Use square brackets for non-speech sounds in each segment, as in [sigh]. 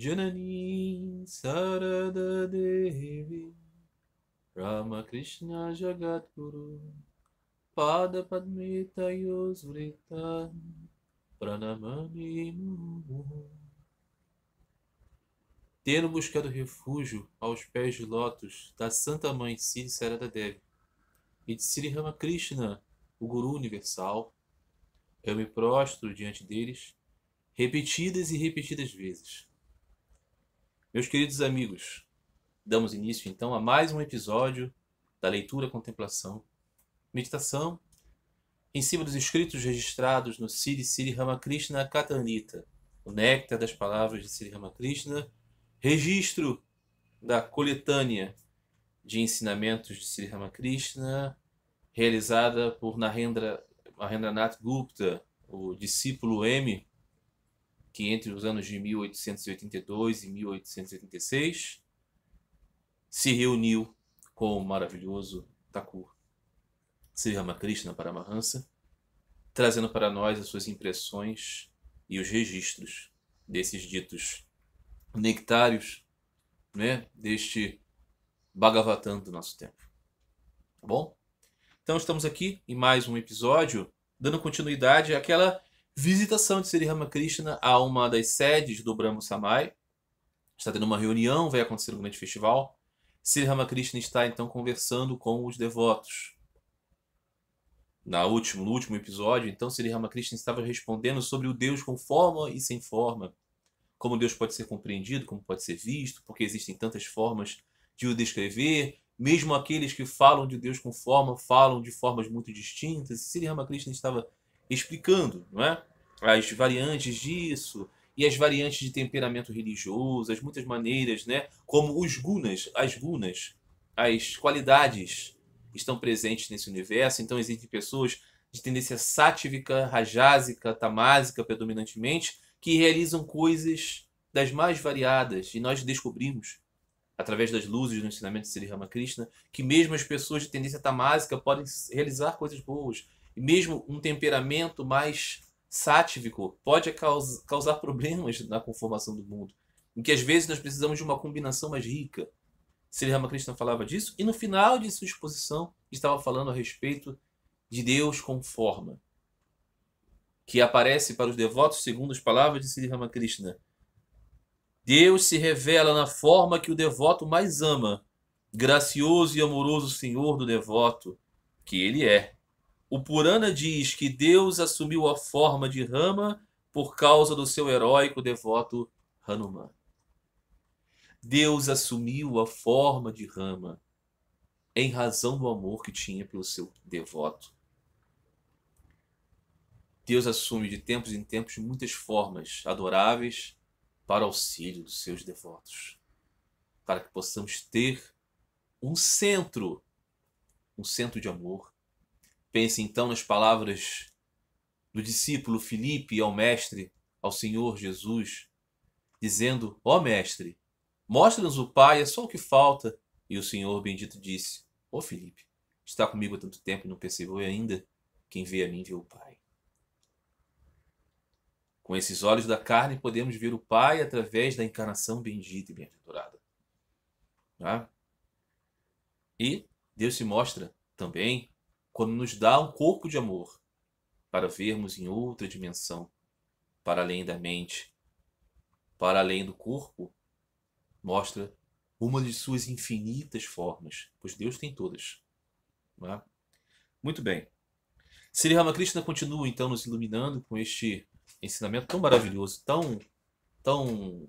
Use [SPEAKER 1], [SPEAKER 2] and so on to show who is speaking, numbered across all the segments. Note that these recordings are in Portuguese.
[SPEAKER 1] Janani Sarada Devi Ramakrishna Guru Pada Padmita Yosvritan Pranamani Tendo buscado refúgio aos pés de lótus da Santa Mãe Sri Sarada Devi e de Sri Ramakrishna, o Guru Universal, eu me prostro diante deles repetidas e repetidas vezes meus queridos amigos, damos início então a mais um episódio da leitura contemplação, meditação em cima dos escritos registrados no Sri Sri Ramakrishna Katanita, o néctar das palavras de Sri Ramakrishna, registro da coletânea de ensinamentos de Sri Ramakrishna, realizada por Narendra, Narendra Nath Gupta, o discípulo M que entre os anos de 1882 e 1886 se reuniu com o maravilhoso Thakur Sri Ramakrishna Paramahansa, trazendo para nós as suas impressões e os registros desses ditos nectários, né, deste Bhagavatam do nosso tempo. Tá bom? Então estamos aqui em mais um episódio, dando continuidade àquela Visitação de Sri Ramakrishna a uma das sedes do Brahmo Samai. Está tendo uma reunião, vai acontecer um grande festival. Sri Ramakrishna está então conversando com os devotos. Na último, no último episódio, então, Sri Ramakrishna estava respondendo sobre o Deus com forma e sem forma. Como Deus pode ser compreendido, como pode ser visto, porque existem tantas formas de o descrever. Mesmo aqueles que falam de Deus com forma, falam de formas muito distintas. Sri Ramakrishna estava explicando não é? as variantes disso e as variantes de temperamento religioso, as muitas maneiras, né? como os gunas, as gunas, as qualidades estão presentes nesse universo. Então existem pessoas de tendência sátivica, rajásica, tamásica predominantemente, que realizam coisas das mais variadas e nós descobrimos através das luzes do ensinamento de Sri Ramakrishna, que mesmo as pessoas de tendência tamásica podem realizar coisas boas, mesmo um temperamento mais sátivico pode causar problemas na conformação do mundo, em que às vezes nós precisamos de uma combinação mais rica. Sri Ramakrishna falava disso, e no final de sua exposição estava falando a respeito de Deus com forma, que aparece para os devotos segundo as palavras de Sri Ramakrishna. Deus se revela na forma que o devoto mais ama, gracioso e amoroso Senhor do devoto, que ele é. O Purana diz que Deus assumiu a forma de Rama por causa do seu heróico devoto Hanuman. Deus assumiu a forma de Rama em razão do amor que tinha pelo seu devoto. Deus assume de tempos em tempos muitas formas adoráveis para auxílio dos seus devotos, para que possamos ter um centro, um centro de amor Pense então nas palavras do discípulo Filipe ao Mestre, ao Senhor Jesus, dizendo: Ó oh, Mestre, mostra-nos o Pai, é só o que falta. E o Senhor bendito disse: ó oh, Filipe, está comigo há tanto tempo e não percebeu ainda? Quem vê a mim vê o Pai. Com esses olhos da carne podemos ver o Pai através da encarnação bendita e bem-aventurada. Tá? É? E Deus se mostra também quando nos dá um corpo de amor para vermos em outra dimensão, para além da mente, para além do corpo, mostra uma de suas infinitas formas, pois Deus tem todas. É? Muito bem. Sri Ramakrishna continua então nos iluminando com este ensinamento tão maravilhoso, tão, tão,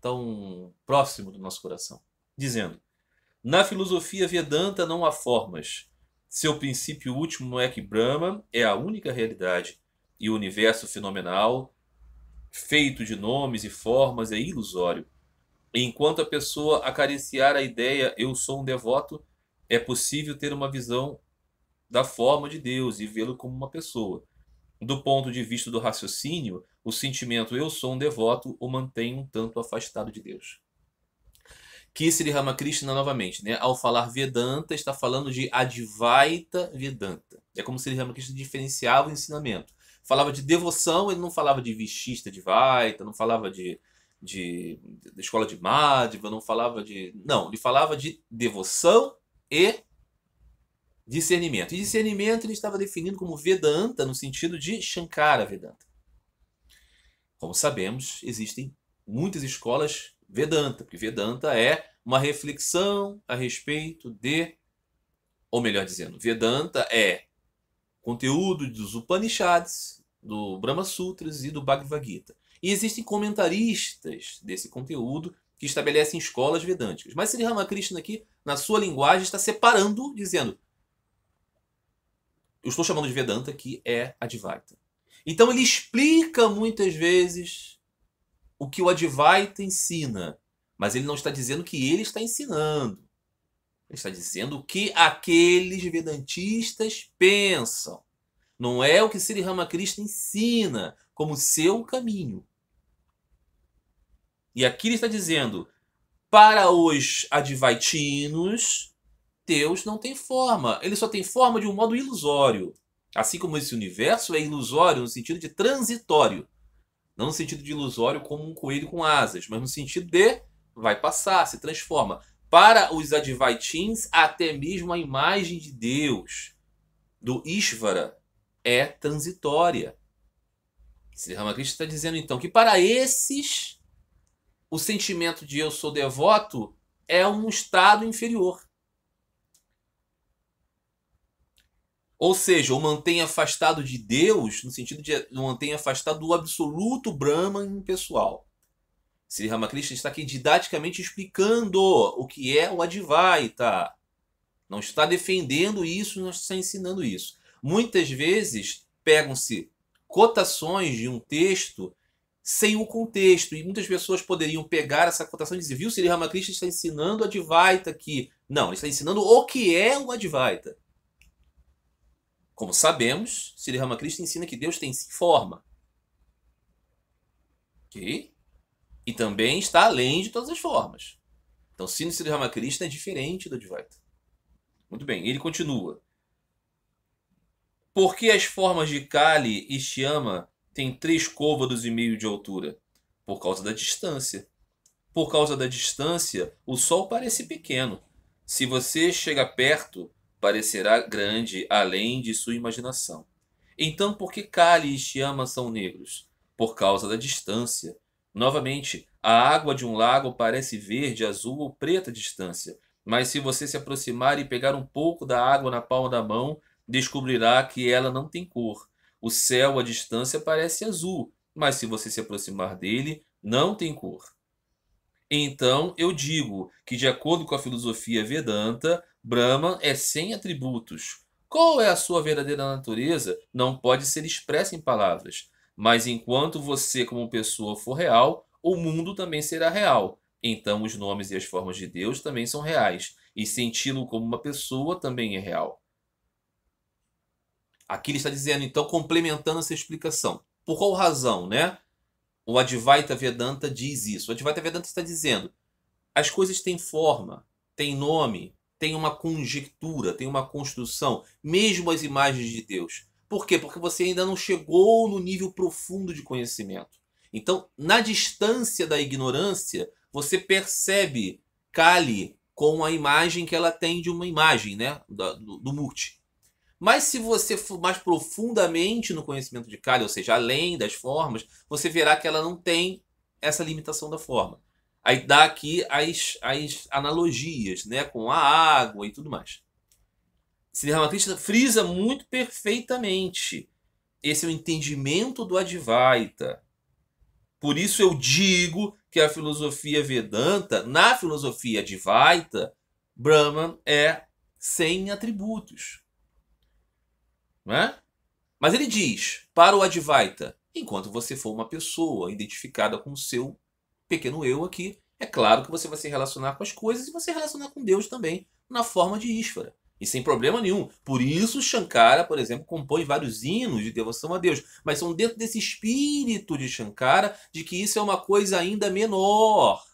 [SPEAKER 1] tão próximo do nosso coração, dizendo: na filosofia Vedanta não há formas, seu princípio último é que Brahma é a única realidade e o universo fenomenal, feito de nomes e formas, é ilusório. Enquanto a pessoa acariciar a ideia eu sou um devoto, é possível ter uma visão da forma de Deus e vê-lo como uma pessoa. Do ponto de vista do raciocínio, o sentimento eu sou um devoto o mantém um tanto afastado de Deus que Sri derrama Krishna novamente. Né? Ao falar Vedanta, está falando de Advaita Vedanta. É como Sri Rama Krishna diferenciava o ensinamento. Falava de devoção, ele não falava de Vishista Advaita, não falava de, de, de escola de Madhva, não falava de. Não, ele falava de devoção e discernimento. E discernimento ele estava definido como Vedanta, no sentido de Shankara Vedanta. Como sabemos, existem muitas escolas Vedanta, porque Vedanta é uma reflexão a respeito de, ou melhor dizendo, Vedanta é conteúdo dos Upanishads, do Brahma Sutras e do Bhagavad Gita. E existem comentaristas desse conteúdo que estabelecem escolas vedânticas. Mas Sri Ramakrishna aqui, na sua linguagem, está separando, dizendo eu estou chamando de Vedanta, que é Advaita. Então ele explica muitas vezes o que o Advaita ensina, mas ele não está dizendo que ele está ensinando. Ele está dizendo o que aqueles vedantistas pensam. Não é o que Sri Ramakrishna ensina como seu caminho. E aqui ele está dizendo: para os advaitinos, Deus não tem forma. Ele só tem forma de um modo ilusório. Assim como esse universo é ilusório no sentido de transitório. Não no sentido de ilusório como um coelho com asas, mas no sentido de vai passar, se transforma. Para os Advaitins, até mesmo a imagem de Deus, do Ishvara, é transitória. Sri Ramakrishna está dizendo então que para esses, o sentimento de eu sou devoto é um estado inferior. Ou seja, o mantém afastado de Deus, no sentido de o mantém afastado do absoluto Brahman impessoal. Sri Ramakrishna está aqui didaticamente explicando o que é o Advaita. Não está defendendo isso, não está ensinando isso. Muitas vezes pegam-se cotações de um texto sem o contexto, e muitas pessoas poderiam pegar essa cotação e dizer, viu, Sri Ramakrishna está ensinando o Advaita aqui. Não, ele está ensinando o que é o Advaita. Como sabemos, Sri Ramakrishna ensina que Deus tem si forma. Ok? E também está além de todas as formas. Então, o sino Sri Ramakrishna é diferente do Advaita. Muito bem, ele continua. Por que as formas de Kali e Shyama têm três côvados e meio de altura? Por causa da distância. Por causa da distância, o Sol parece pequeno. Se você chega perto, parecerá grande além de sua imaginação. Então, por que Kali e Chiama são negros? Por causa da distância. Novamente, a água de um lago parece verde, azul ou preta à distância, mas se você se aproximar e pegar um pouco da água na palma da mão, descobrirá que ela não tem cor. O céu à distância parece azul, mas se você se aproximar dele, não tem cor. Então, eu digo que, de acordo com a filosofia Vedanta, Brahman é sem atributos. Qual é a sua verdadeira natureza não pode ser expressa em palavras, mas enquanto você, como pessoa, for real, o mundo também será real. Então, os nomes e as formas de Deus também são reais, e senti-lo como uma pessoa também é real. Aqui ele está dizendo, então, complementando essa explicação. Por qual razão, né? O Advaita Vedanta diz isso. O Advaita Vedanta está dizendo: as coisas têm forma, têm nome, tem uma conjectura, tem uma construção, mesmo as imagens de Deus. Por quê? Porque você ainda não chegou no nível profundo de conhecimento. Então, na distância da ignorância, você percebe Kali com a imagem que ela tem de uma imagem, né? Do, do, do multi. Mas se você for mais profundamente no conhecimento de Kali, ou seja, além das formas, você verá que ela não tem essa limitação da forma. Aí dá aqui as, as analogias né, com a água e tudo mais. Sri Ramakrishna frisa muito perfeitamente. Esse é o entendimento do Advaita. Por isso eu digo que a filosofia Vedanta, na filosofia Advaita, Brahman é sem atributos. Né? Mas ele diz para o Advaita: enquanto você for uma pessoa identificada com o seu pequeno eu aqui, é claro que você vai se relacionar com as coisas e vai se relacionar com Deus também, na forma de Ísvara. E sem problema nenhum. Por isso, Shankara, por exemplo, compõe vários hinos de devoção a Deus. Mas são dentro desse espírito de Shankara de que isso é uma coisa ainda menor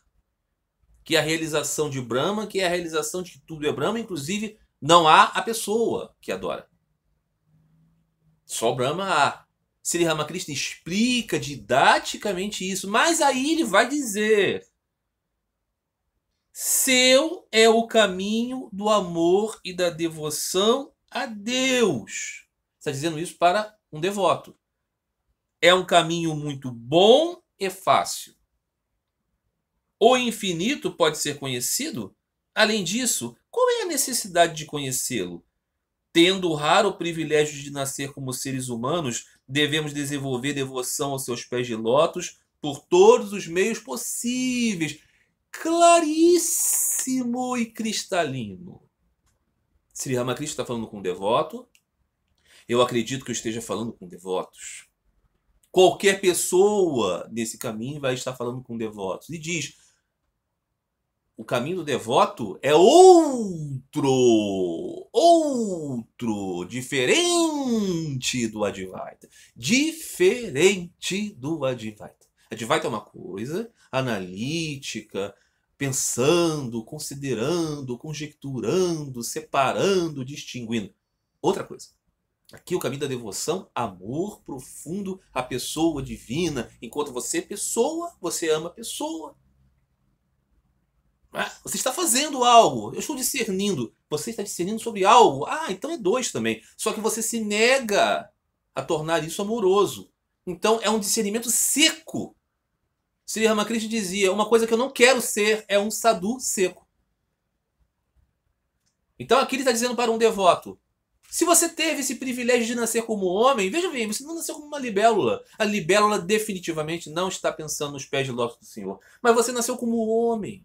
[SPEAKER 1] que a realização de Brahma, que é a realização de que tudo é Brahma, inclusive não há a pessoa que adora. Só Brahma há. Sri Ramakrishna explica didaticamente isso, mas aí ele vai dizer: seu é o caminho do amor e da devoção a Deus. Está dizendo isso para um devoto. É um caminho muito bom e fácil. O infinito pode ser conhecido? Além disso, qual é a necessidade de conhecê-lo? Tendo o raro privilégio de nascer como seres humanos, devemos desenvolver devoção aos seus pés de lótus por todos os meios possíveis. Claríssimo e cristalino. Sri Ramakrishna está falando com um devoto. Eu acredito que eu esteja falando com devotos. Qualquer pessoa nesse caminho vai estar falando com devotos. E diz: o caminho do devoto é outro, outro, diferente do Advaita. Diferente do Advaita. Advaita é uma coisa analítica, pensando, considerando, conjecturando, separando, distinguindo. Outra coisa. Aqui o caminho da devoção, amor profundo à pessoa divina. Enquanto você é pessoa, você ama a pessoa, ah, você está fazendo algo. Eu estou discernindo. Você está discernindo sobre algo. Ah, então é dois também. Só que você se nega a tornar isso amoroso. Então é um discernimento seco. Sri Ramakrishna dizia: uma coisa que eu não quero ser é um sadhu seco. Então aqui ele está dizendo para um devoto: se você teve esse privilégio de nascer como homem, veja bem, você não nasceu como uma libélula. A libélula definitivamente não está pensando nos pés de lótus do Senhor. Mas você nasceu como homem.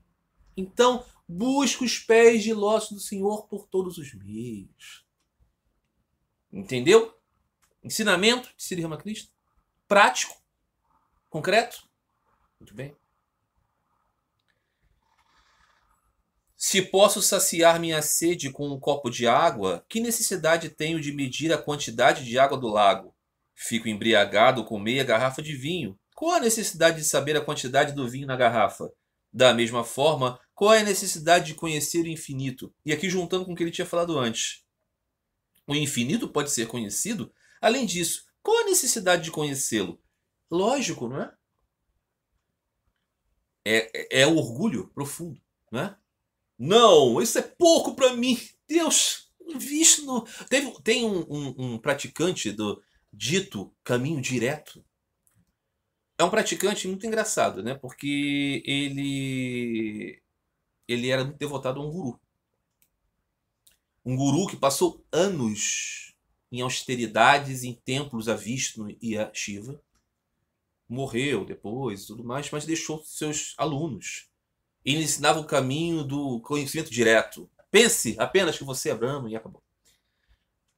[SPEAKER 1] Então, busca os pés de losso do Senhor por todos os meios. Entendeu? Ensinamento de Siri Ramakrishna. Prático. Concreto. Muito bem. Se posso saciar minha sede com um copo de água, que necessidade tenho de medir a quantidade de água do lago? Fico embriagado com meia garrafa de vinho. Qual a necessidade de saber a quantidade do vinho na garrafa? Da mesma forma, qual é a necessidade de conhecer o infinito? E aqui juntando com o que ele tinha falado antes. O infinito pode ser conhecido? Além disso, qual a necessidade de conhecê-lo? Lógico, não é? É, é, é orgulho profundo, não é? Não, isso é pouco para mim. Deus, Vishnu. Teve, tem um, um, um praticante do dito caminho direto é um praticante muito engraçado, né? Porque ele ele era muito devotado a um guru. Um guru que passou anos em austeridades, em templos a Vishnu e a Shiva. Morreu depois, tudo mais, mas deixou seus alunos. Ele ensinava o caminho do conhecimento direto. Pense apenas que você é Brahma e acabou.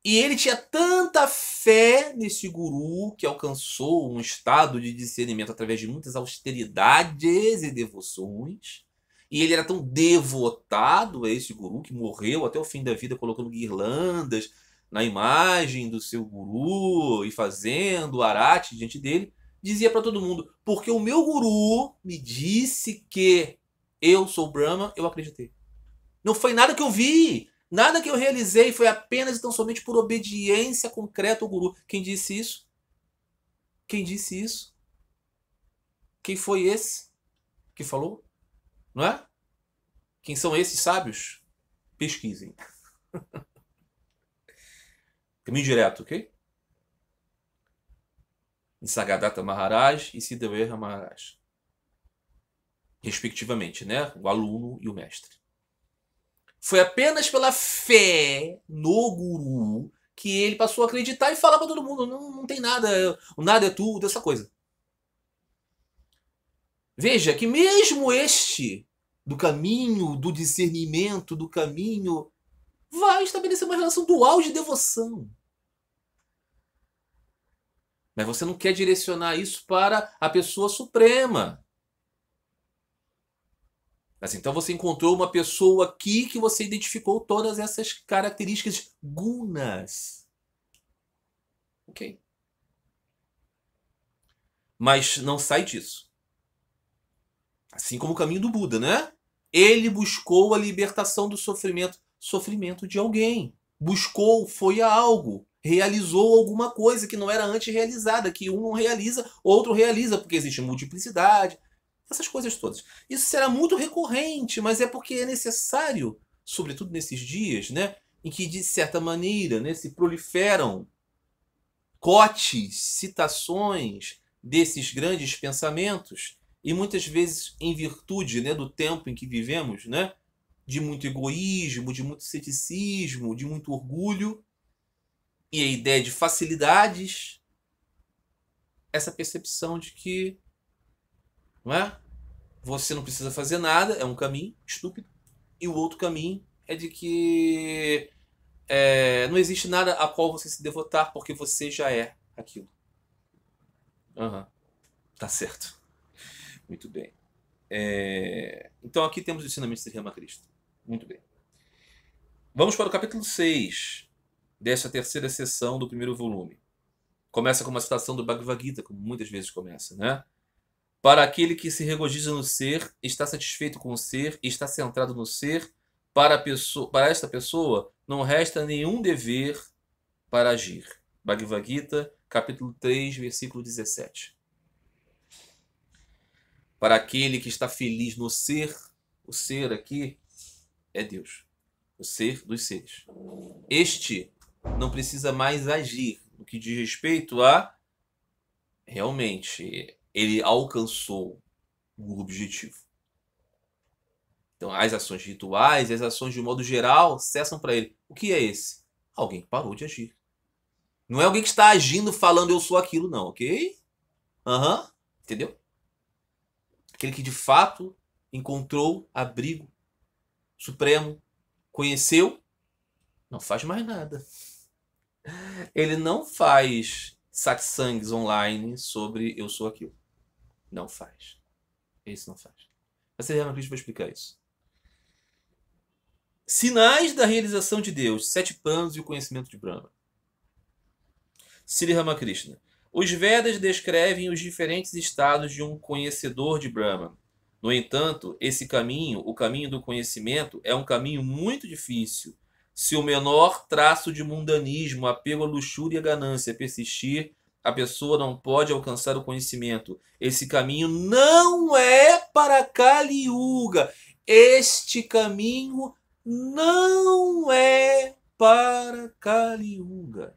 [SPEAKER 1] E ele tinha tanta fé nesse guru que alcançou um estado de discernimento através de muitas austeridades e devoções. E ele era tão devotado a esse guru que morreu até o fim da vida colocando guirlandas na imagem do seu guru e fazendo arate diante dele. Dizia para todo mundo: porque o meu guru me disse que eu sou Brahma, eu acreditei. Não foi nada que eu vi. Nada que eu realizei foi apenas e tão somente por obediência concreta ao guru. Quem disse isso? Quem disse isso? Quem foi esse que falou? Não é? Quem são esses sábios? Pesquisem. [laughs] Caminho direto, ok? Em Maharaj e Siddhartha Maharaj. Respectivamente, né? O aluno e o mestre. Foi apenas pela fé no guru que ele passou a acreditar e falar para todo mundo: não, não tem nada, o nada é tudo, essa coisa. Veja que mesmo este do caminho do discernimento, do caminho, vai estabelecer uma relação dual de devoção. Mas você não quer direcionar isso para a pessoa suprema. Mas então você encontrou uma pessoa aqui que você identificou todas essas características gunas. Ok. Mas não sai disso. Assim como o caminho do Buda, né? Ele buscou a libertação do sofrimento. Sofrimento de alguém. Buscou, foi a algo. Realizou alguma coisa que não era antes realizada, que um realiza, outro realiza, porque existe multiplicidade, essas coisas todas. Isso será muito recorrente, mas é porque é necessário, sobretudo nesses dias, né, em que de certa maneira, né, se proliferam cotes, citações desses grandes pensamentos e muitas vezes em virtude, né, do tempo em que vivemos, né, de muito egoísmo, de muito ceticismo, de muito orgulho e a ideia de facilidades, essa percepção de que não é? Você não precisa fazer nada, é um caminho estúpido. E o outro caminho é de que é, não existe nada a qual você se devotar, porque você já é aquilo. Uhum. Tá certo. Muito bem. É... Então aqui temos o ensinamento de Rama Cristo. Muito bem. Vamos para o capítulo 6 dessa terceira sessão do primeiro volume. Começa com uma citação do Bhagavad Gita, como muitas vezes começa, né? Para aquele que se regozija no ser, está satisfeito com o ser, está centrado no ser, para, pessoa, para esta pessoa não resta nenhum dever para agir. Bhagavad Gita, capítulo 3, versículo 17. Para aquele que está feliz no ser, o ser aqui é Deus, o ser dos seres. Este não precisa mais agir, no que diz respeito a realmente ele alcançou o objetivo. Então, as ações rituais as ações de modo geral cessam para ele. O que é esse? Alguém que parou de agir. Não é alguém que está agindo falando eu sou aquilo, não, ok? Aham, uhum. entendeu? Aquele que de fato encontrou abrigo supremo, conheceu, não faz mais nada. Ele não faz satsangs online sobre eu sou aquilo. Não faz. Isso não faz. A Serena Cristo vai explicar isso. Sinais da realização de Deus, sete panos e o conhecimento de Brahma. Sri Ramakrishna. Os Vedas descrevem os diferentes estados de um conhecedor de Brahma. No entanto, esse caminho, o caminho do conhecimento, é um caminho muito difícil. Se o menor traço de mundanismo, apego à luxúria e à ganância persistir, a pessoa não pode alcançar o conhecimento. Esse caminho não é para Kali Yuga. Este caminho não é para Kali Yuga.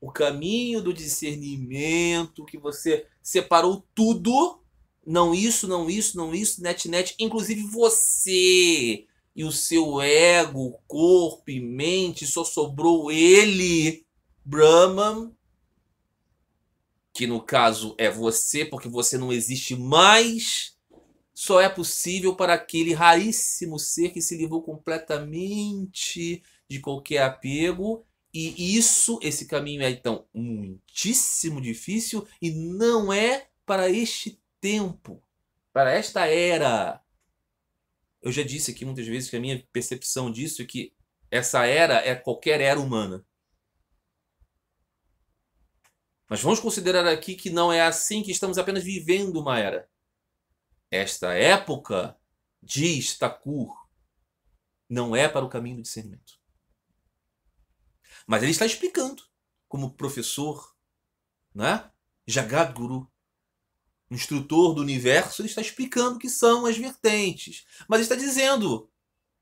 [SPEAKER 1] O caminho do discernimento que você separou tudo, não isso, não isso, não isso, net net, inclusive você e o seu ego, corpo e mente, só sobrou ele, Brahman, que no caso é você, porque você não existe mais, só é possível para aquele raríssimo ser que se livrou completamente de qualquer apego. E isso, esse caminho é então muitíssimo difícil e não é para este tempo, para esta era. Eu já disse aqui muitas vezes que a minha percepção disso é que essa era é qualquer era humana. Mas vamos considerar aqui que não é assim, que estamos apenas vivendo uma era. Esta época, diz Takur, não é para o caminho do discernimento. Mas ele está explicando, como professor, né? Jagad Guru, instrutor do universo, ele está explicando o que são as vertentes. Mas ele está dizendo,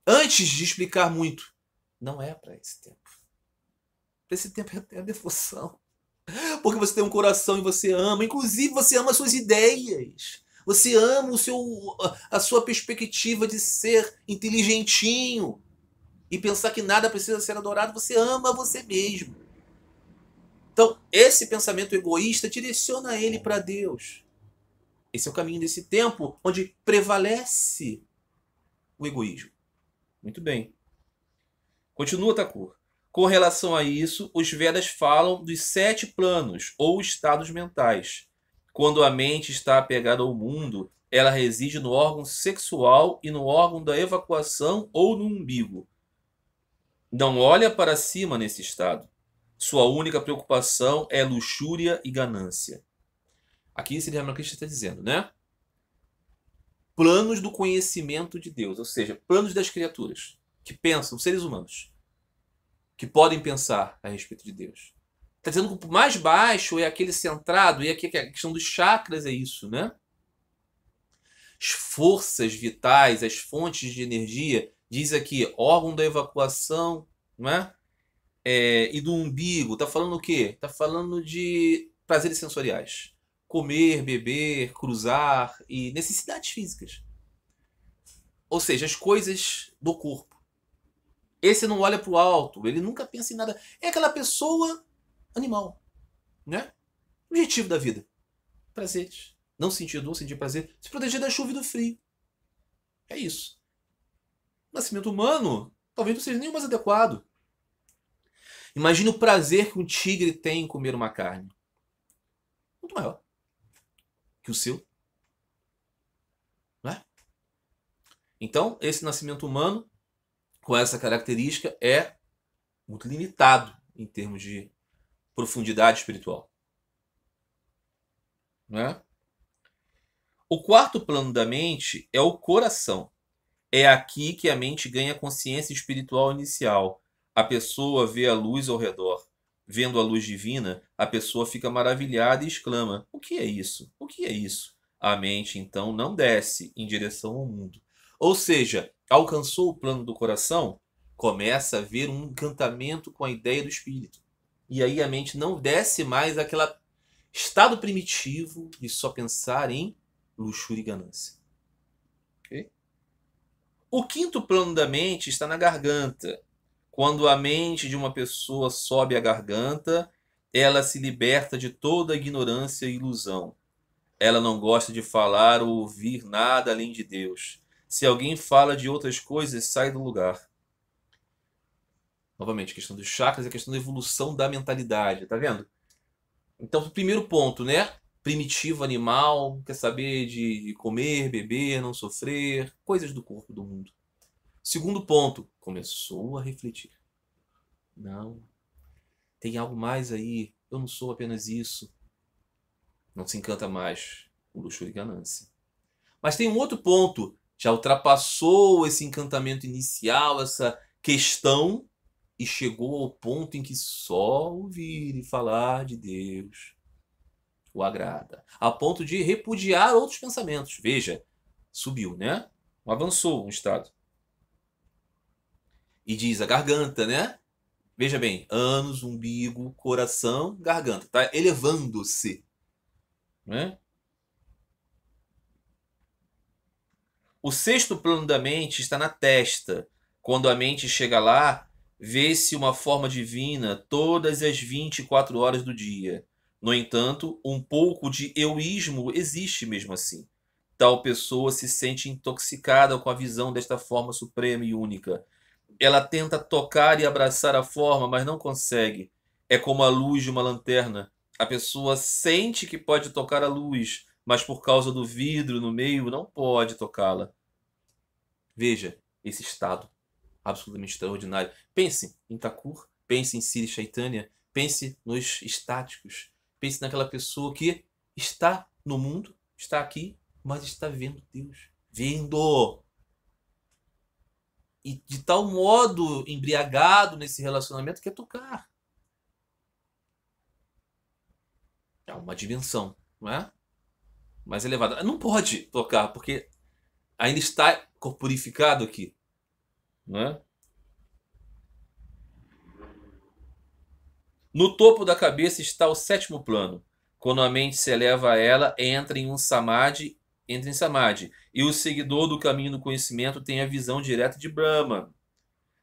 [SPEAKER 1] antes de explicar muito, não é para esse tempo. Para esse tempo é a devoção. Porque você tem um coração e você ama. Inclusive, você ama as suas ideias. Você ama o seu, a sua perspectiva de ser inteligentinho e pensar que nada precisa ser adorado. Você ama você mesmo. Então, esse pensamento egoísta direciona ele para Deus. Esse é o caminho desse tempo onde prevalece o egoísmo. Muito bem. Continua, Takur. Com relação a isso, os Vedas falam dos sete planos ou estados mentais. Quando a mente está apegada ao mundo, ela reside no órgão sexual e no órgão da evacuação ou no umbigo. Não olha para cima nesse estado. Sua única preocupação é luxúria e ganância. Aqui Sri Ramakrishna está dizendo, né? Planos do conhecimento de Deus, ou seja, planos das criaturas que pensam, seres humanos que podem pensar a respeito de Deus. Está dizendo que o mais baixo é aquele centrado, e aqui é a questão dos chakras é isso, né? As forças vitais, as fontes de energia, diz aqui, órgão da evacuação, né? É, e do umbigo, está falando o quê? Está falando de prazeres sensoriais. Comer, beber, cruzar e necessidades físicas. Ou seja, as coisas do corpo. Esse não olha para o alto, ele nunca pensa em nada. É aquela pessoa animal, né? Objetivo da vida. prazer. Não sentir dor, sentir prazer. Se proteger da chuva e do frio. É isso. nascimento humano talvez não seja nem o mais adequado. Imagine o prazer que um tigre tem em comer uma carne. Muito maior que o seu. Não é? Então, esse nascimento humano com essa característica é muito limitado em termos de profundidade espiritual. Né? O quarto plano da mente é o coração. É aqui que a mente ganha consciência espiritual inicial. A pessoa vê a luz ao redor. Vendo a luz divina, a pessoa fica maravilhada e exclama: O que é isso? O que é isso? A mente então não desce em direção ao mundo. Ou seja, alcançou o plano do coração, começa a ver um encantamento com a ideia do espírito. E aí a mente não desce mais aquele estado primitivo de só pensar em luxúria e ganância. O quinto plano da mente está na garganta. Quando a mente de uma pessoa sobe à garganta, ela se liberta de toda ignorância e ilusão. Ela não gosta de falar ou ouvir nada além de Deus se alguém fala de outras coisas, sai do lugar. Novamente, a questão dos chakras é a questão da evolução da mentalidade, tá vendo? Então, primeiro ponto, né? Primitivo animal, quer saber de comer, beber, não sofrer, coisas do corpo do mundo. Segundo ponto, começou a refletir. Não, tem algo mais aí, eu não sou apenas isso. Não se encanta mais com luxúria e ganância. Mas tem um outro ponto já ultrapassou esse encantamento inicial, essa questão e chegou ao ponto em que só ouvir e falar de Deus o agrada, a ponto de repudiar outros pensamentos. Veja, subiu, né? Avançou um estado. E diz a garganta, né? Veja bem, ânus, umbigo, coração, garganta, tá elevando-se, né? O sexto plano da mente está na testa. Quando a mente chega lá, vê-se uma forma divina todas as 24 horas do dia. No entanto, um pouco de euísmo existe mesmo assim. Tal pessoa se sente intoxicada com a visão desta forma suprema e única. Ela tenta tocar e abraçar a forma, mas não consegue. É como a luz de uma lanterna. A pessoa sente que pode tocar a luz, mas por causa do vidro no meio não pode tocá-la. Veja esse estado absolutamente extraordinário. Pense em Takur, pense em Siri Chaitanya, pense nos estáticos, pense naquela pessoa que está no mundo, está aqui, mas está vendo Deus. Vendo! E de tal modo embriagado nesse relacionamento que é tocar. É uma dimensão, não é? mais elevada. Não pode tocar, porque ainda está corporificado aqui. Né? No topo da cabeça está o sétimo plano. Quando a mente se eleva a ela, entra em um samadhi, entra em samadhi. E o seguidor do caminho do conhecimento tem a visão direta de Brahma.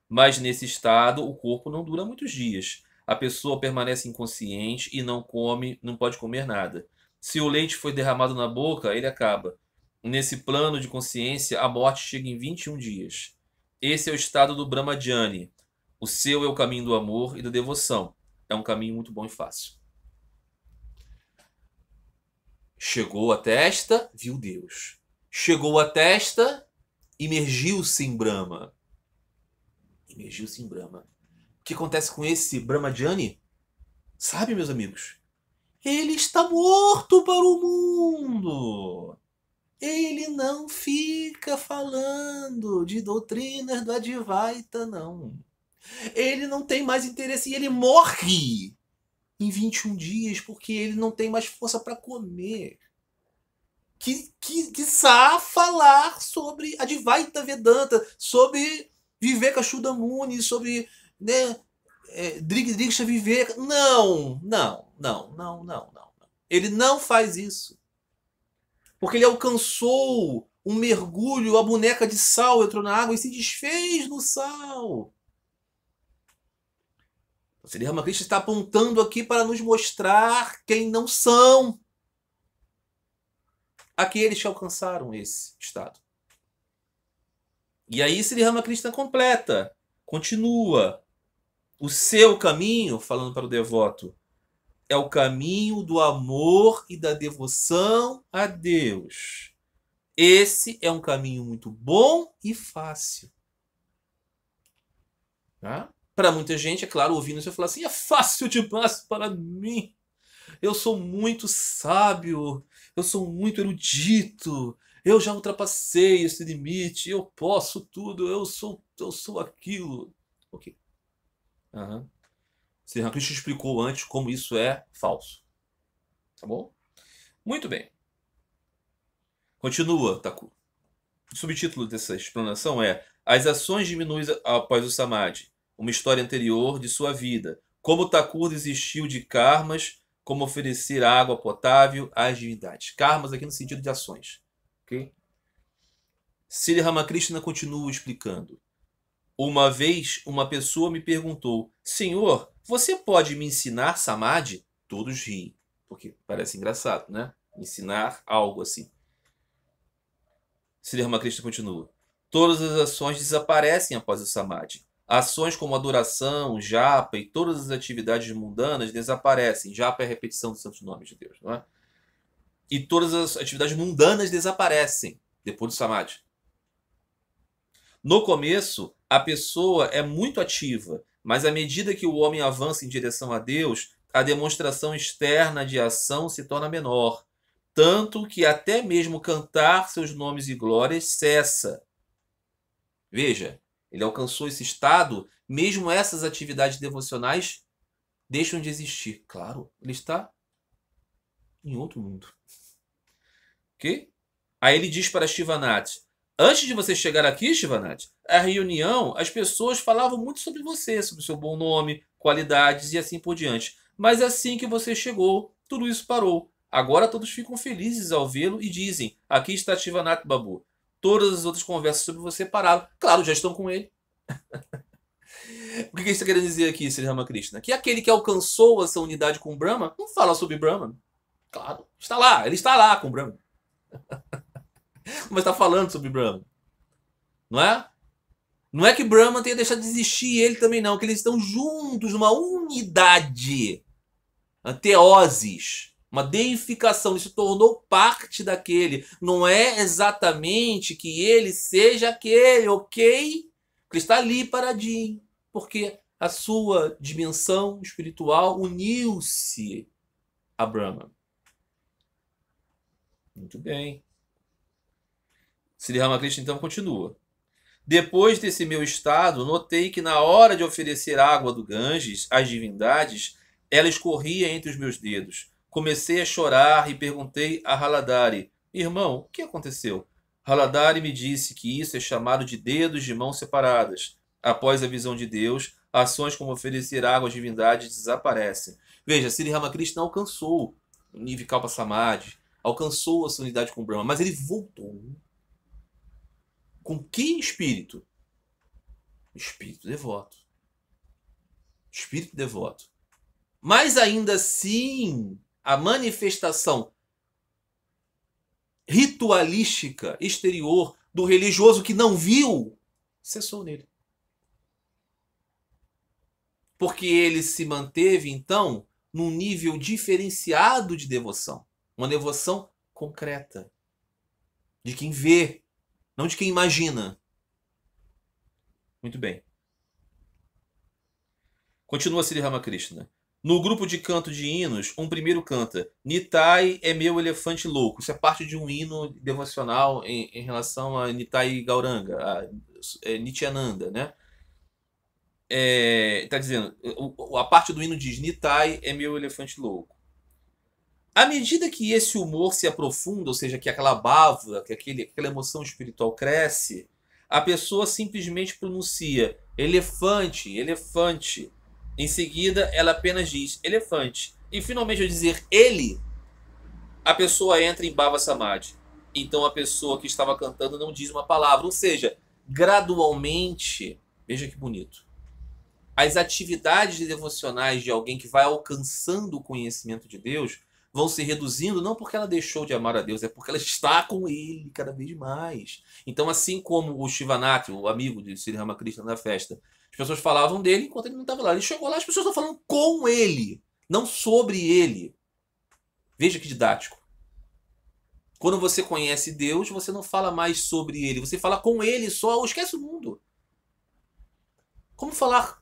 [SPEAKER 1] Mas nesse estado, o corpo não dura muitos dias. A pessoa permanece inconsciente e não come, não pode comer nada. Se o leite foi derramado na boca, ele acaba. Nesse plano de consciência, a morte chega em 21 dias. Esse é o estado do Brahmajani. O seu é o caminho do amor e da devoção. É um caminho muito bom e fácil. Chegou a testa, viu Deus. Chegou a testa, imergiu-se em Brahma. Imergiu-se em Brahma. O que acontece com esse Brahmajani? Sabe, meus amigos? Ele está morto para o mundo. Ele não fica falando de doutrinas do Advaita, não. Ele não tem mais interesse e ele morre em 21 dias porque ele não tem mais força para comer. Que, que, que falar sobre Advaita Vedanta, sobre Viveka Muni, sobre né, é, Driksha Não, não não, não, não, não. Ele não faz isso. Porque ele alcançou um mergulho, a boneca de sal entrou na água e se desfez no sal. O então, Sri Ramakrishna está apontando aqui para nos mostrar quem não são aqueles que alcançaram esse estado. E aí Sri Ramakrishna completa, continua o seu caminho, falando para o devoto, é o caminho do amor e da devoção a Deus. Esse é um caminho muito bom e fácil. Tá? Para muita gente, é claro, ouvindo você falar assim: é fácil demais para mim. Eu sou muito sábio, eu sou muito erudito, eu já ultrapassei esse limite, eu posso tudo, eu sou, eu sou aquilo. Ok. Uhum. Sr. Cristo explicou antes como isso é falso. Tá bom? Muito bem. Continua, Taku. O subtítulo dessa explanação é As ações diminuem após o Samadhi, uma história anterior de sua vida, como Takur desistiu de karmas, como oferecer água potável às divindades. Karmas aqui no sentido de ações. ok? Sri Ramakrishna continua explicando. Uma vez, uma pessoa me perguntou: Senhor, você pode me ensinar samadhi? Todos riem, porque parece engraçado, né? Ensinar algo assim. Sri Ramakrishna continua: Todas as ações desaparecem após o samadhi. Ações como adoração, japa e todas as atividades mundanas desaparecem. Japa é a repetição dos santos nomes de Deus, não é? E todas as atividades mundanas desaparecem depois do samadhi. No começo, a pessoa é muito ativa, mas à medida que o homem avança em direção a Deus, a demonstração externa de ação se torna menor, tanto que até mesmo cantar seus nomes e glórias cessa. Veja, ele alcançou esse estado, mesmo essas atividades devocionais deixam de existir. Claro, ele está em outro mundo. Ok? Aí ele diz para Shivanath: Antes de você chegar aqui, Shivanath, a reunião, as pessoas falavam muito sobre você, sobre seu bom nome, qualidades e assim por diante. Mas assim que você chegou, tudo isso parou. Agora todos ficam felizes ao vê-lo e dizem: Aqui está Shivanath Babu. Todas as outras conversas sobre você pararam. Claro, já estão com ele. [laughs] o que, que está querendo dizer aqui, Sri Ramakrishna? Que aquele que alcançou essa unidade com Brahma não fala sobre Brahma. Claro, está lá, ele está lá com Brahma. [laughs] [laughs] Mas está falando sobre Brahma. Não é? Não é que Brahma tenha deixado de existir, ele também não, é que eles estão juntos numa unidade. A uma deificação, ele se tornou parte daquele. Não é exatamente que ele seja aquele, ok? Porque está ali paradinho, porque a sua dimensão espiritual uniu-se a Brahma. Muito bem. Sri Ramakrishna então continua. Depois desse meu estado, notei que na hora de oferecer água do Ganges às divindades, ela escorria entre os meus dedos. Comecei a chorar e perguntei a Haladari: Irmão, o que aconteceu? Haladari me disse que isso é chamado de dedos de mãos separadas. Após a visão de Deus, ações como oferecer água às divindades desaparecem. Veja, Sri Ramakrishna alcançou o nível Kalpa Samadhi, alcançou a sua unidade com Brahma, mas ele voltou com que espírito? Espírito devoto. Espírito devoto. Mas ainda assim, a manifestação ritualística exterior do religioso que não viu cessou nele. Porque ele se manteve, então, num nível diferenciado de devoção. Uma devoção concreta. De quem vê, não de quem imagina. Muito bem. Continua Sri Ramakrishna. No grupo de canto de hinos, um primeiro canta: Nitai é meu elefante louco. Isso é parte de um hino devocional em, em relação a Nitai Gauranga, a, é, Nityananda, né? Está é, tá dizendo: a parte do hino diz: Nitai é meu elefante louco. À medida que esse humor se aprofunda, ou seja, que aquela bava, que aquele, aquela emoção espiritual cresce, a pessoa simplesmente pronuncia elefante, elefante. Em seguida, ela apenas diz elefante. E finalmente, ao dizer ele, a pessoa entra em Bava Samadhi. Então, a pessoa que estava cantando não diz uma palavra. Ou seja, gradualmente, veja que bonito, as atividades devocionais de alguém que vai alcançando o conhecimento de Deus vão se reduzindo, não porque ela deixou de amar a Deus, é porque ela está com ele cada vez mais. Então, assim como o Shivanath o amigo de Sri Ramakrishna na festa, as pessoas falavam dele enquanto ele não estava lá. Ele chegou lá, as pessoas estão falando com ele, não sobre ele. Veja que didático. Quando você conhece Deus, você não fala mais sobre ele, você fala com ele só, ou esquece o mundo. Como falar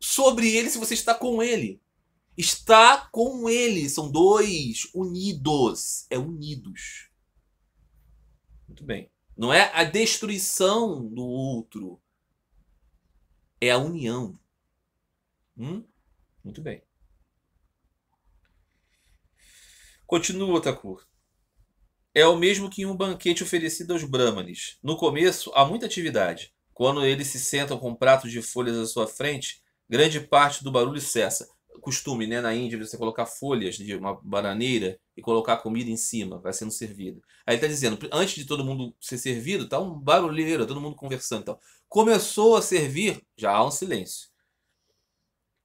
[SPEAKER 1] sobre ele se você está com ele? está com ele. São dois unidos. É unidos. Muito bem. Não é a destruição do outro. É a união. Hum? Muito bem. Continua, Takur. É o mesmo que em um banquete oferecido aos Brahmanes. No começo, há muita atividade. Quando eles se sentam com pratos de folhas à sua frente, grande parte do barulho cessa costume, né, na Índia, você colocar folhas de uma bananeira e colocar comida em cima, vai sendo servido Aí ele está dizendo, antes de todo mundo ser servido, tá um barulheiro, todo mundo conversando então Começou a servir, já há um silêncio.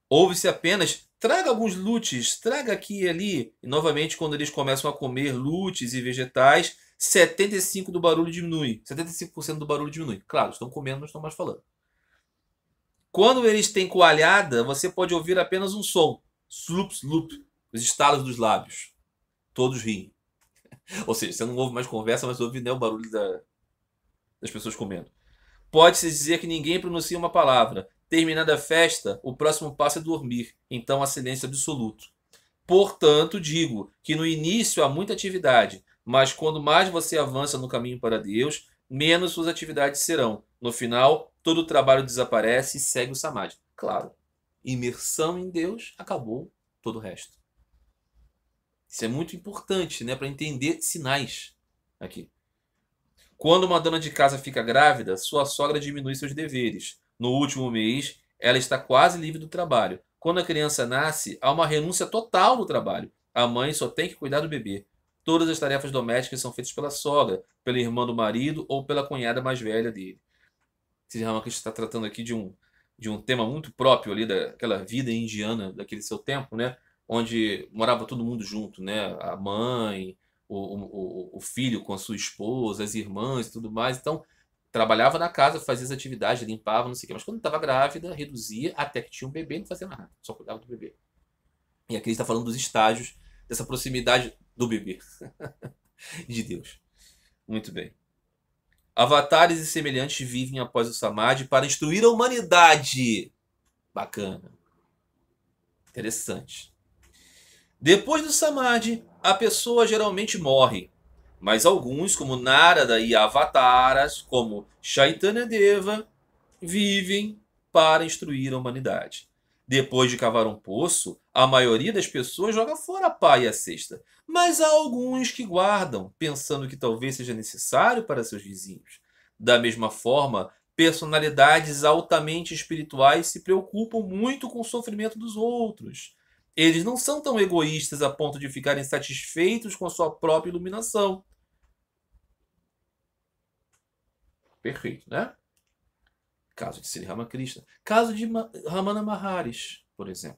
[SPEAKER 1] Ouve-se apenas, traga alguns lutes, traga aqui e ali. E novamente, quando eles começam a comer lutes e vegetais, 75% do barulho diminui. 75% do barulho diminui. Claro, estão comendo, não estão mais falando. Quando eles têm coalhada, você pode ouvir apenas um som. Slup, slup. Os estalos dos lábios. Todos riem. [laughs] Ou seja, você não ouve mais conversa, mas ouve né, o barulho da, das pessoas comendo. Pode-se dizer que ninguém pronuncia uma palavra. Terminada a festa, o próximo passo é dormir. Então há silêncio absoluto. Portanto, digo que no início há muita atividade, mas quando mais você avança no caminho para Deus, menos suas atividades serão. No final, todo o trabalho desaparece e segue o samadhi. Claro, imersão em Deus acabou todo o resto. Isso é muito importante, né, para entender sinais aqui. Quando uma dona de casa fica grávida, sua sogra diminui seus deveres. No último mês, ela está quase livre do trabalho. Quando a criança nasce, há uma renúncia total no trabalho. A mãe só tem que cuidar do bebê. Todas as tarefas domésticas são feitas pela sogra, pela irmã do marido ou pela cunhada mais velha dele. Siddhi Ramakrishna está tratando aqui de um, de um tema muito próprio ali daquela vida indiana daquele seu tempo, né? Onde morava todo mundo junto, né? A mãe, o, o, o filho com a sua esposa, as irmãs e tudo mais. Então, trabalhava na casa, fazia as atividades, limpava, não sei o quê. Mas quando estava grávida, reduzia até que tinha um bebê, não fazia nada, só cuidava do bebê. E aqui ele está falando dos estágios, dessa proximidade do bebê, [laughs] de Deus. Muito bem. Avatares e semelhantes vivem após o Samadhi para instruir a humanidade. Bacana. Interessante. Depois do Samadhi, a pessoa geralmente morre, mas alguns, como Narada e Avataras, como Chaitanya Deva, vivem para instruir a humanidade. Depois de cavar um poço, a maioria das pessoas joga fora a pá e a cesta, mas há alguns que guardam, pensando que talvez seja necessário para seus vizinhos. Da mesma forma, personalidades altamente espirituais se preocupam muito com o sofrimento dos outros. Eles não são tão egoístas a ponto de ficarem satisfeitos com a sua própria iluminação. Perfeito, né? Caso de Sri Ramakrishna. Caso de Ramana Maharis, por exemplo.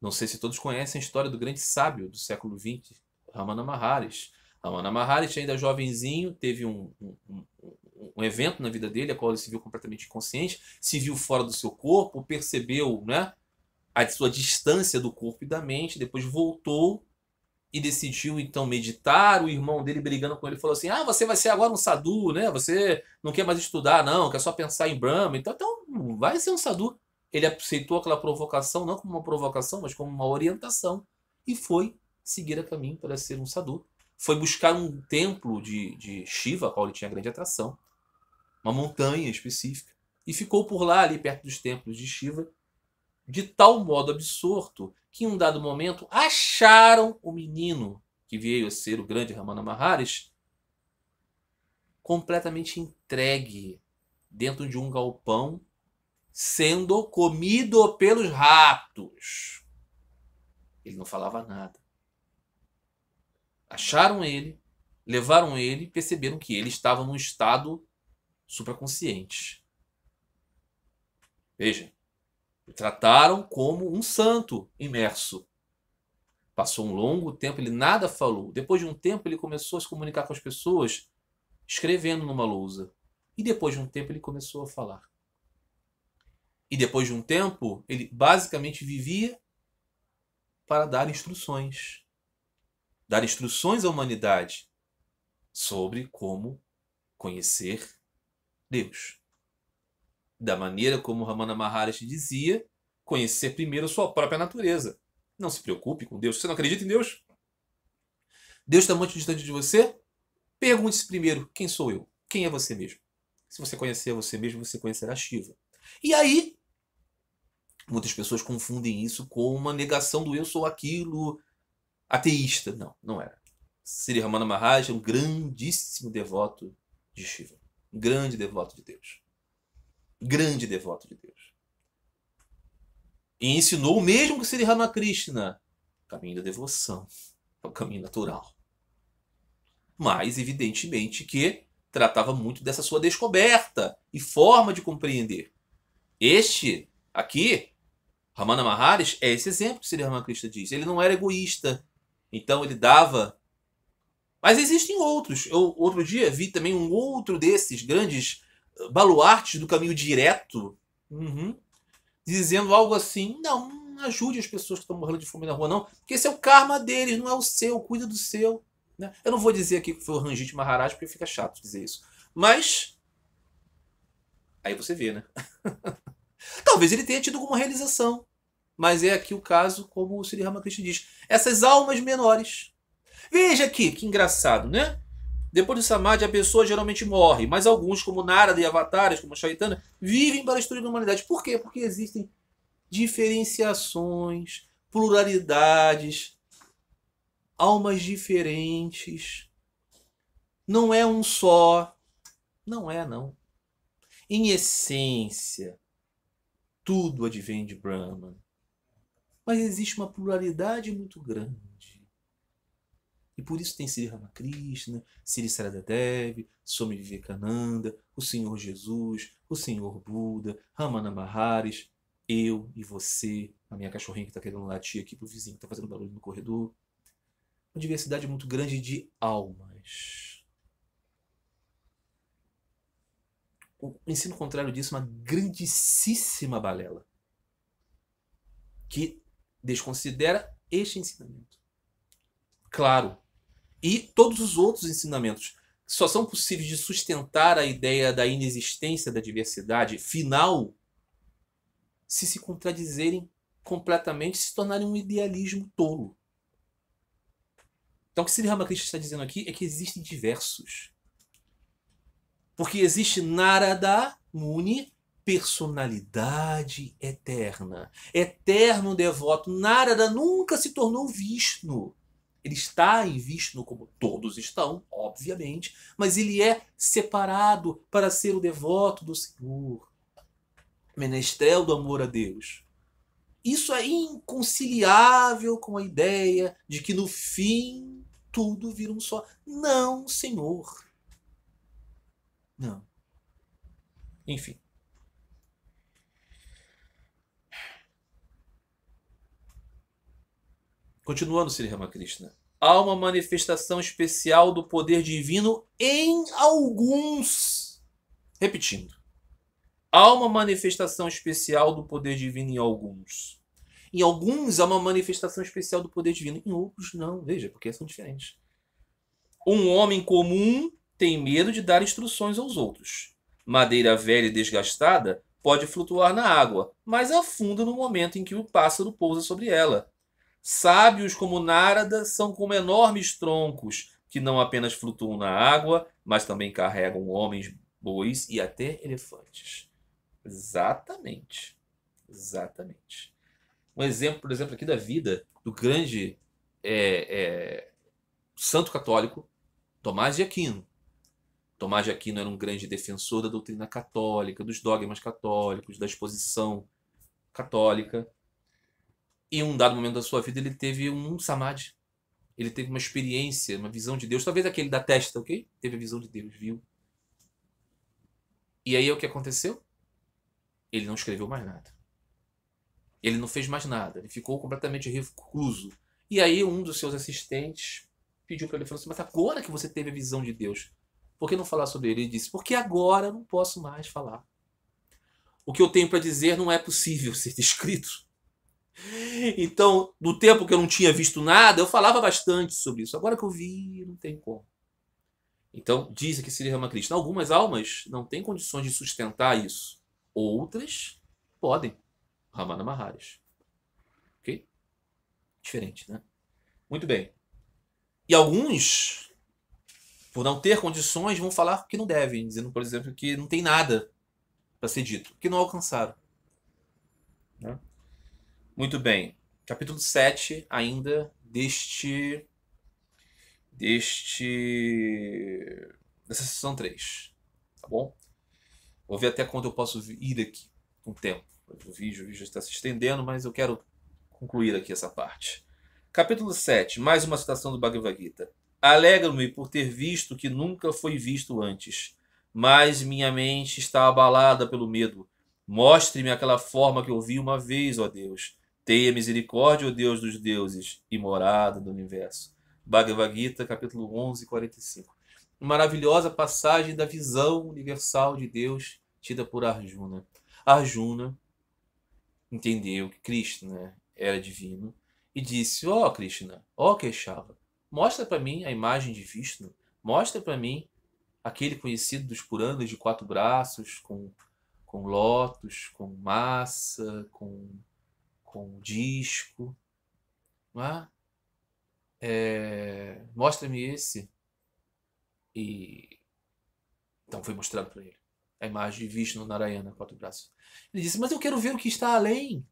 [SPEAKER 1] Não sei se todos conhecem a história do grande sábio do século XX, Ramana Maharis. Ramana Maharis, ainda jovenzinho, teve um, um, um, evento na vida dele, a qual ele se viu completamente inconsciente, se viu fora do seu corpo, percebeu né, a sua distância do corpo e da mente, depois voltou e decidiu então meditar. O irmão dele brigando com ele falou assim: Ah, você vai ser agora um sadhu, né? Você não quer mais estudar, não, quer só pensar em Brahma. Então, então vai ser um sadhu. Ele aceitou aquela provocação, não como uma provocação, mas como uma orientação, e foi seguir a caminho para ser um sadhu. Foi buscar um templo de, de Shiva, ao qual ele tinha grande atração, uma montanha específica, e ficou por lá, ali perto dos templos de Shiva, de tal modo absorto que em um dado momento acharam o menino, que veio a ser o grande Ramana Maharis, completamente entregue dentro de um galpão, sendo comido pelos ratos. Ele não falava nada. Acharam ele, levaram ele e perceberam que ele estava num estado supraconsciente. Veja, trataram como um santo imerso. Passou um longo tempo, ele nada falou. Depois de um tempo, ele começou a se comunicar com as pessoas escrevendo numa lousa. E depois de um tempo, ele começou a falar. E depois de um tempo, ele basicamente vivia para dar instruções. Dar instruções à humanidade sobre como conhecer Deus. Da maneira como Ramana Maharishi dizia, conhecer primeiro sua própria natureza. Não se preocupe com Deus. Você não acredita em Deus? Deus está muito distante de você? Pergunte-se primeiro: quem sou eu? Quem é você mesmo? Se você conhecer você mesmo, você conhecerá Shiva. E aí, muitas pessoas confundem isso com uma negação do eu sou aquilo ateísta. Não, não era. Sri Ramana Maharaj é um grandíssimo devoto de Shiva. Um grande devoto de Deus grande devoto de Deus. E ensinou o mesmo que Sri Ramakrishna, caminho da devoção, é o caminho natural. Mas, evidentemente, que tratava muito dessa sua descoberta e forma de compreender. Este aqui, Ramana Maharis, é esse exemplo que Sri Ramakrishna diz. Ele não era egoísta, então ele dava. Mas existem outros. Eu, outro dia vi também um outro desses grandes baluartes do caminho direto, uhum, dizendo algo assim: não, não ajude as pessoas que estão morrendo de fome na rua, não, porque esse é o karma deles, não é o seu, cuida do seu. Né? Eu não vou dizer aqui que foi o Ranjit Maharaj, porque fica chato dizer isso. Mas. Aí você vê, né? [laughs] Talvez ele tenha tido alguma realização. Mas é aqui o caso, como o Sri Ramakrishna diz. Essas almas menores. Veja aqui, que engraçado, né? Depois do Samadhi, a pessoa geralmente morre, mas alguns, como Narada e Avatares, como Shaitana, vivem para destruir a humanidade. Por quê? Porque existem diferenciações, pluralidades, almas diferentes. Não é um só. Não é, não. Em essência, tudo advém de Brahman. Mas existe uma pluralidade muito grande. E por isso tem Sri Ramakrishna, Sri Saradev, Swami Vivekananda, o Senhor Jesus, o Senhor Buda, Ramana Maharis, eu e você, a minha cachorrinha que está querendo latir aqui pro vizinho que está fazendo barulho no corredor. Uma diversidade muito grande de almas. O ensino contrário disso é uma grandíssima balela que desconsidera este ensinamento. Claro, e todos os outros ensinamentos que só são possíveis de sustentar a ideia da inexistência da diversidade final se se contradizerem completamente, se tornarem um idealismo tolo. Então, o que Sri Ramakrishna está dizendo aqui é que existem diversos. Porque existe Narada Muni, personalidade eterna. Eterno devoto. Narada nunca se tornou Vishnu. Ele está em Vishnu, como todos estão, obviamente, mas ele é separado para ser o devoto do Senhor, menestrel do amor a Deus. Isso é inconciliável com a ideia de que no fim tudo vira um só. Não, Senhor. Não. Enfim. Continuando, Sri Ramakrishna. Há uma manifestação especial do poder divino em alguns. Repetindo. Há uma manifestação especial do poder divino em alguns. Em alguns há uma manifestação especial do poder divino, em outros não. Veja, porque são diferentes. Um homem comum tem medo de dar instruções aos outros. Madeira velha e desgastada pode flutuar na água, mas afunda no momento em que o pássaro pousa sobre ela. Sábios como Nárada são como enormes troncos que não apenas flutuam na água, mas também carregam homens, bois e até elefantes. Exatamente. Exatamente. Um exemplo, por exemplo, aqui da vida do grande é, é, santo católico Tomás de Aquino. Tomás de Aquino era um grande defensor da doutrina católica, dos dogmas católicos, da exposição católica em um dado momento da sua vida ele teve um samadhi. Ele teve uma experiência, uma visão de Deus. Talvez aquele da testa, ok? Teve a visão de Deus, viu? E aí o que aconteceu? Ele não escreveu mais nada. Ele não fez mais nada. Ele ficou completamente recluso. E aí um dos seus assistentes pediu para ele, falou assim, mas agora que você teve a visão de Deus, por que não falar sobre ele? Ele disse, porque agora não posso mais falar. O que eu tenho para dizer não é possível [laughs] ser descrito. Então, do tempo que eu não tinha visto nada, eu falava bastante sobre isso. Agora que eu vi, não tem como. Então, diz aqui Sri Ramakrishna, algumas almas não têm condições de sustentar isso. Outras podem. Ramana Maharaj. Ok? Diferente, né? Muito bem. E alguns, por não ter condições, vão falar que não devem, dizendo, por exemplo, que não tem nada para ser dito, que não alcançaram. Né? Muito bem. Capítulo 7 ainda deste deste dessa sessão 3, tá bom? Vou ver até quando eu posso ir aqui com o tempo. O vídeo, o vídeo está se estendendo, mas eu quero concluir aqui essa parte. Capítulo 7, mais uma citação do Bhagavad Gita. Alegro-me por ter visto que nunca foi visto antes, mas minha mente está abalada pelo medo. Mostre-me aquela forma que eu vi uma vez, ó Deus. Tenha misericórdia, ó Deus dos deuses e morada do universo. Bhagavad Gita, capítulo 11, 45. Maravilhosa passagem da visão universal de Deus tida por Arjuna. Arjuna entendeu que Krishna né, era divino e disse: Ó oh, Krishna, ó oh, Keshava, mostra para mim a imagem de Vishnu, mostra para mim aquele conhecido dos Puranas de quatro braços, com, com lótus, com massa, com com o disco. É? É, Mostra-me esse. E então foi mostrado para ele a imagem de Vishnu Narayana, quatro braços. Ele disse: Mas eu quero ver o que está além.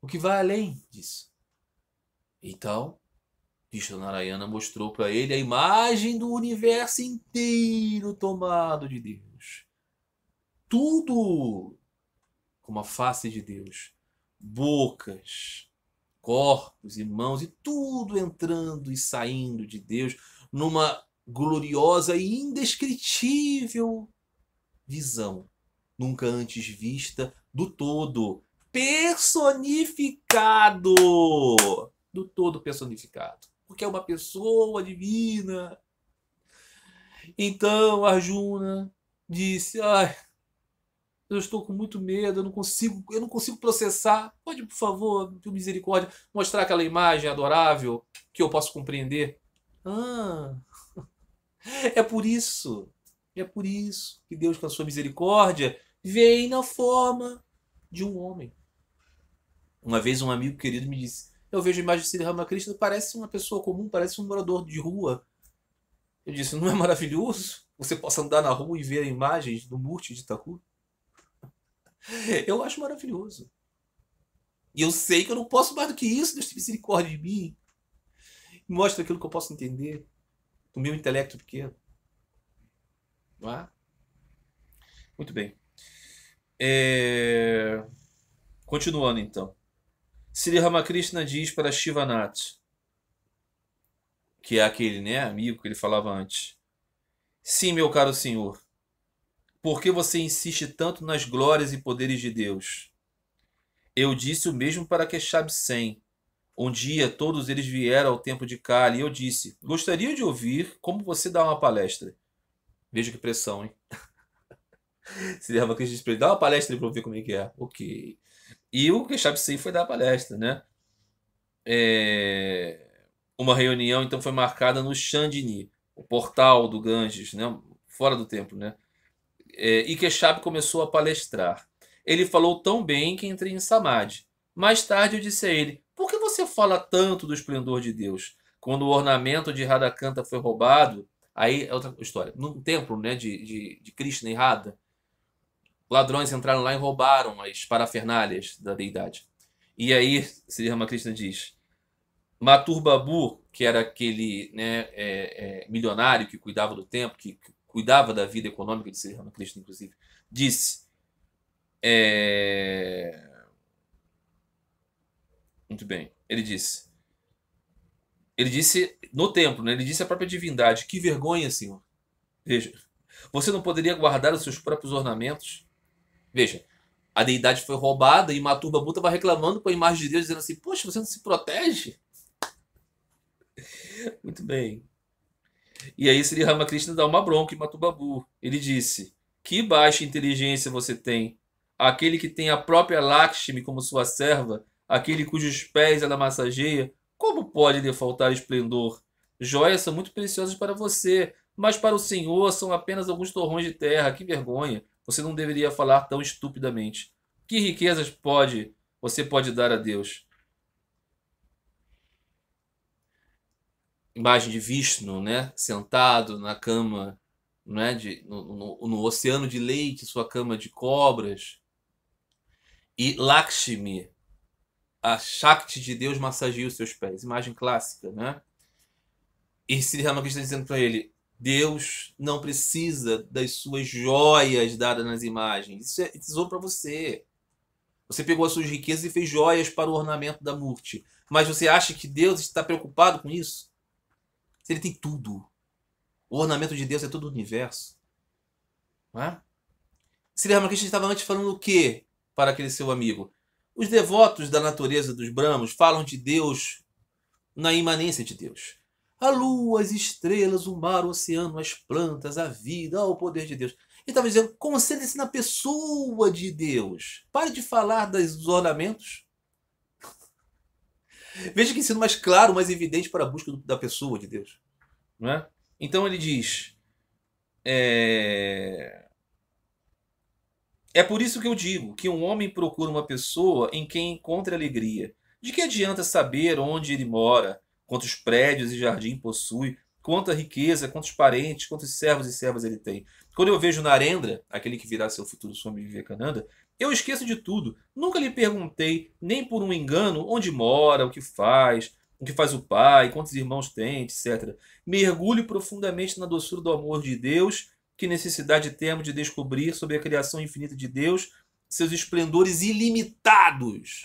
[SPEAKER 1] O que vai além disso. Então, Vishnu Narayana mostrou para ele a imagem do universo inteiro tomado de Deus. Tudo com a face de Deus bocas, corpos e mãos e tudo entrando e saindo de Deus numa gloriosa e indescritível visão, nunca antes vista, do todo personificado. Do todo personificado. Porque é uma pessoa divina. Então Arjuna disse: Ai, eu estou com muito medo, eu não consigo, eu não consigo processar. Pode, por favor, por misericórdia, mostrar aquela imagem adorável que eu posso compreender? Ah, [laughs] é por isso, é por isso que Deus, com a sua misericórdia, vem na forma de um homem. Uma vez um amigo querido me disse: Eu vejo a imagem de Sri Ramakrishna, parece uma pessoa comum, parece um morador de rua. Eu disse: Não é maravilhoso? Você possa andar na rua e ver imagens do Murti de Thakur? [laughs] Eu acho maravilhoso. E eu sei que eu não posso mais do que isso, Deus tem misericórdia de mim. Mostra aquilo que eu posso entender, do meu intelecto pequeno. Não é? Muito bem. É... Continuando então. Sri Ramakrishna diz para Shivanath, que é aquele né, amigo que ele falava antes: Sim, meu caro senhor, por que você insiste tanto nas glórias e poderes de Deus? Eu disse o mesmo para Queixabsem. Um dia todos eles vieram ao templo de Cali e eu disse: Gostaria de ouvir como você dá uma palestra. Veja que pressão, hein? [laughs] Se leva que para ele, dá uma palestra para ouvir como é que é. Ok. E o Queixabsem foi dar a palestra, né? É... Uma reunião então foi marcada no Chandini, o portal do Ganges, né? fora do templo, né? é, Ikechab começou a palestrar. Ele falou tão bem que entrei em Samadhi. Mais tarde eu disse a ele: Por que você fala tanto do esplendor de Deus? Quando o ornamento de Radakanta foi roubado, aí é outra história. Num templo né, de, de, de Krishna e Radha, ladrões entraram lá e roubaram as parafernálias da deidade. E aí, Sri Ramakrishna diz: Matur Babu, que era aquele né, é, é, milionário que cuidava do templo, que, que cuidava da vida econômica de Serrano Cristo, inclusive, disse. É... Muito bem, ele disse. Ele disse no templo, né? ele disse à própria divindade: Que vergonha, Senhor. Veja, você não poderia guardar os seus próprios ornamentos? Veja, a deidade foi roubada e Maturba Buta vai reclamando com a imagem de Deus, dizendo assim: Poxa, você não se protege? [laughs] Muito bem. E aí Sri Ramakrishna dá uma bronca em Matubabu. Ele disse: Que baixa inteligência você tem! Aquele que tem a própria Lakshmi como sua serva, aquele cujos pés ela massageia, como pode lhe faltar esplendor? Joias são muito preciosas para você, mas para o Senhor são apenas alguns torrões de terra. Que vergonha! Você não deveria falar tão estupidamente. Que riquezas pode você pode dar a Deus? imagem de Vishnu, né, sentado na cama, né, de, no, no, no oceano de leite, sua cama de cobras, e Lakshmi, a Shakti de Deus massageia os seus pés, imagem clássica, né? E Sri Ramakrishna dizendo para ele, Deus não precisa das suas joias dadas nas imagens, isso é tesouro é para você. Você pegou as suas riquezas e fez joias para o ornamento da Murti. Mas você acha que Deus está preocupado com isso? Se ele tem tudo. O ornamento de Deus é todo o universo. Não é? Sri Ramakrishna estava antes falando o quê para aquele seu amigo? Os devotos da natureza dos Brahmos falam de Deus na imanência de Deus. A lua, as estrelas, o mar, o oceano, as plantas, a vida, o poder de Deus. Ele estava dizendo, concentre-se na pessoa de Deus. Pare de falar dos ornamentos Veja que ensino mais claro, mais evidente para a busca da pessoa de Deus. Não é? Então ele diz: é... é por isso que eu digo que um homem procura uma pessoa em quem encontre alegria. De que adianta saber onde ele mora, quantos prédios e jardim possui, quanta riqueza, quantos parentes, quantos servos e servas ele tem? Quando eu vejo Narendra, aquele que virá seu futuro swami Vivekananda, eu esqueço de tudo. Nunca lhe perguntei, nem por um engano, onde mora, o que faz, o que faz o pai, quantos irmãos tem, etc. Mergulho profundamente na doçura do amor de Deus, que necessidade temos de descobrir sobre a criação infinita de Deus, seus esplendores ilimitados.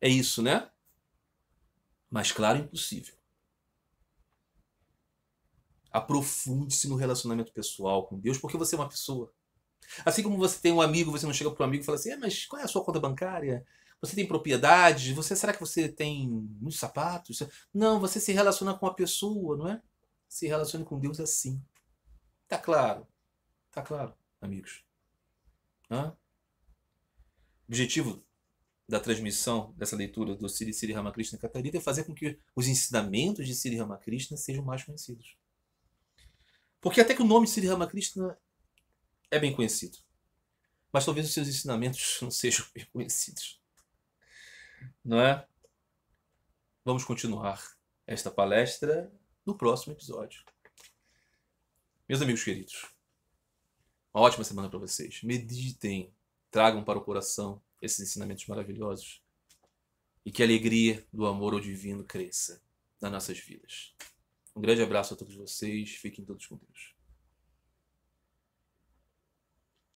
[SPEAKER 1] É isso, né? Mas claro, impossível. Aprofunde-se no relacionamento pessoal com Deus, porque você é uma pessoa. Assim como você tem um amigo, você não chega para o amigo e fala assim: é, mas qual é a sua conta bancária? Você tem propriedade? Você será que você tem muitos sapatos? Não, você se relaciona com a pessoa, não é? Se relacione com Deus assim. Tá claro? Tá claro, amigos. Hã? Objetivo da transmissão dessa leitura do Siri Siri Ramakrishna Catarina é fazer com que os ensinamentos de Siri Ramakrishna sejam mais conhecidos. Porque até que o nome Sri Ramakrishna é bem conhecido. Mas talvez os seus ensinamentos [laughs] não sejam bem conhecidos. Não é? Vamos continuar esta palestra no próximo episódio. Meus amigos queridos, uma ótima semana para vocês. Meditem, tragam para o coração esses ensinamentos maravilhosos e que a alegria do amor ao divino cresça nas nossas vidas. Um grande abraço a todos vocês, fiquem todos com Deus.